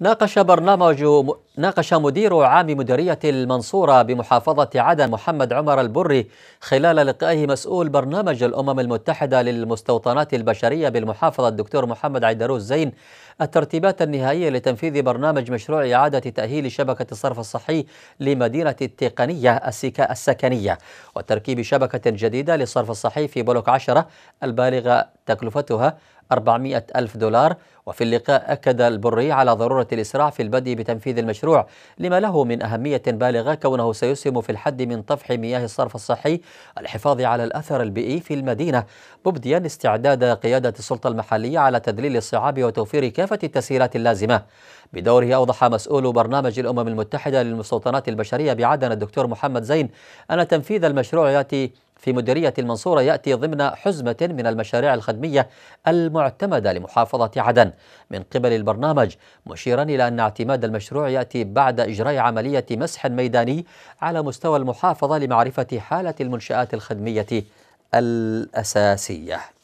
ناقش برنامج ناقش مدير عام مديرية المنصورة بمحافظة عدن محمد عمر البري خلال لقائه مسؤول برنامج الأمم المتحدة للمستوطنات البشرية بالمحافظة الدكتور محمد عيدروس زين الترتيبات النهائية لتنفيذ برنامج مشروع إعادة تأهيل شبكة الصرف الصحي لمدينة التقنية السكنية وتركيب شبكة جديدة للصرف الصحي في بلوك 10 البالغة تكلفتها 400 ألف دولار وفي اللقاء أكد البري على ضرورة الإسراع في البدء بتنفيذ المشروع لما له من أهمية بالغة كونه سيسهم في الحد من طفح مياه الصرف الصحي الحفاظ على الأثر البيئي في المدينة مبديا استعداد قيادة السلطة المحلية على تذليل الصعاب وتوفير كافة التسهيلات اللازمة بدوره أوضح مسؤول برنامج الأمم المتحدة للمستوطنات البشرية بعدن الدكتور محمد زين أن تنفيذ المشروع يأتي في مديرية المنصورة يأتي ضمن حزمة من المشاريع الخدمية المعتمدة لمحافظة عدن من قبل البرنامج مشيرا إلى أن اعتماد المشروع يأتي بعد إجراء عملية مسح ميداني على مستوى المحافظة لمعرفة حالة المنشآت الخدمية الأساسية